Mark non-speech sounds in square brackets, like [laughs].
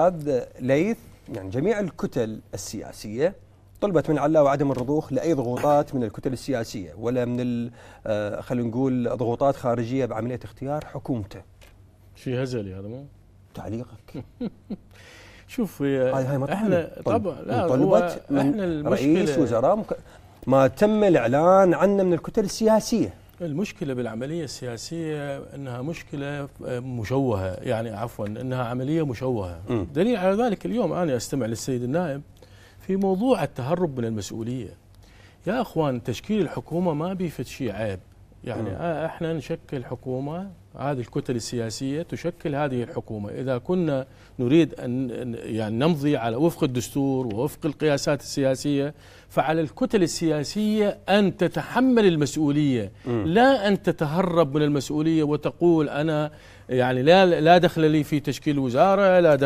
استاذ ليث يعني جميع الكتل السياسيه طلبت من علاوه عدم الرضوخ لاي ضغوطات من الكتل السياسيه ولا من آه، خلينا نقول ضغوطات خارجيه بعمليه اختيار حكومته. شيء هزلي هذا مو؟ تعليقك [laughs] شوف هاي احنا طبعا لا طلبت من احنا رئيس وزراء ما تم الاعلان عنه من الكتل السياسيه المشكلة بالعملية السياسية أنها مشكلة آه، مشوهة يعني عفوا أنها عملية مشوهة م. دليل على ذلك اليوم أنا أستمع للسيد النائب في موضوع التهرب من المسؤولية يا أخوان تشكيل الحكومة ما بيفت شيء عيب يعني م. احنا نشكل حكومه هذه الكتل السياسيه تشكل هذه الحكومه اذا كنا نريد ان يعني نمضي على وفق الدستور ووفق القياسات السياسيه فعلى الكتل السياسيه ان تتحمل المسؤوليه م. لا ان تتهرب من المسؤوليه وتقول انا يعني لا لا دخل لي في تشكيل وزاره لا دخل